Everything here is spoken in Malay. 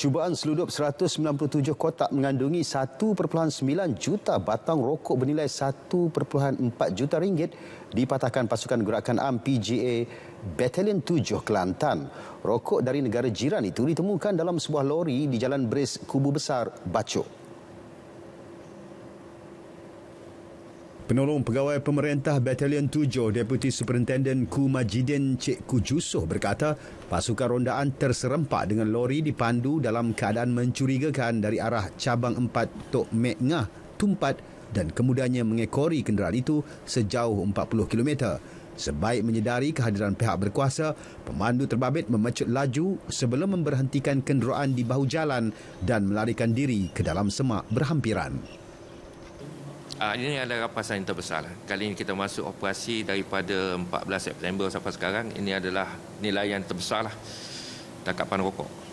Cubaan seludup 197 kotak mengandungi 1.9 juta batang rokok bernilai 1.4 juta ringgit dipatahkan pasukan gerakan am PGA Batalion 7 Kelantan. Rokok dari negara jiran itu ditemukan dalam sebuah lori di Jalan Bres Kubu Besar, Bacok. Penolong Pegawai Pemerintah Batalion 7 Deputi Superintendent Ku Majidin Cik Ku Jusoh berkata pasukan rondaan terserempak dengan lori dipandu dalam keadaan mencurigakan dari arah cabang 4 Tok Mek Ngah, Tumpat dan kemudiannya mengekori kenderaan itu sejauh 40 km. Sebaik menyedari kehadiran pihak berkuasa, pemandu terbabit memecut laju sebelum memberhentikan kenderaan di bahu jalan dan melarikan diri ke dalam semak berhampiran. Ah, ini adalah rapasan yang terbesar. Lah. Kali ini kita masuk operasi daripada 14 September sampai sekarang. Ini adalah nilai yang terbesar lah. Tangkapan rokok.